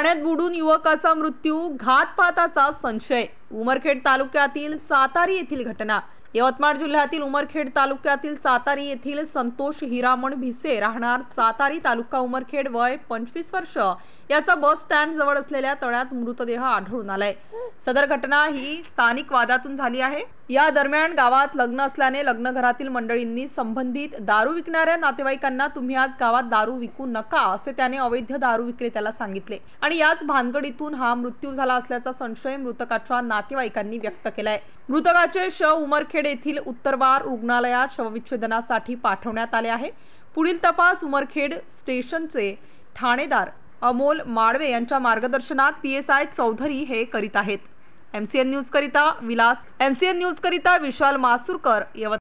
पाण्यात बुडून युवकाचा मृत्यू घातपाताचा संशय उमरखेड तालुक्यातील सातारी येथील घटना यवतमाळ जिल्ह्यातील उमरखेड तालुक्यातील सातारी येथील संतोष हिरामण भिसे राहणार सातारी तालुका उमरखेड वय पंचवीस वर्ष याचा बस स्टँड जवळ असलेल्या तळ्यात मृतदेह आढळून आलाय सदर घटना ही स्थानिक वादातून झाली आहे या दरम्यान गावात लग्न असल्याने घरातील मंडळींनी संबंधित दारू विकणाऱ्या नातेवाईकांना तुम्ही आज गावात दारू विकू नका असे त्याने अवैध दारू विक्रेत्याला सांगितले आणि याच भानगडीतून हा मृत्यू झाला असल्याचा संशय मृतकाच्या नातेवाईकांनी व्यक्त केलाय मृतकाचे श उमरखेड उमरखेड येथील उत्तरवार रुग्णालयात शवविच्छेदनासाठी पाठवण्यात आले आहे पुढील तपास उमरखेड स्टेशनचे ठाणेदार अमोल माडवे यांच्या मार्गदर्शनात पी एस आय चौधरी हे करीत आहेत M C N Vilas M C N न्यूजकरिता विशाल मासूरकर यवत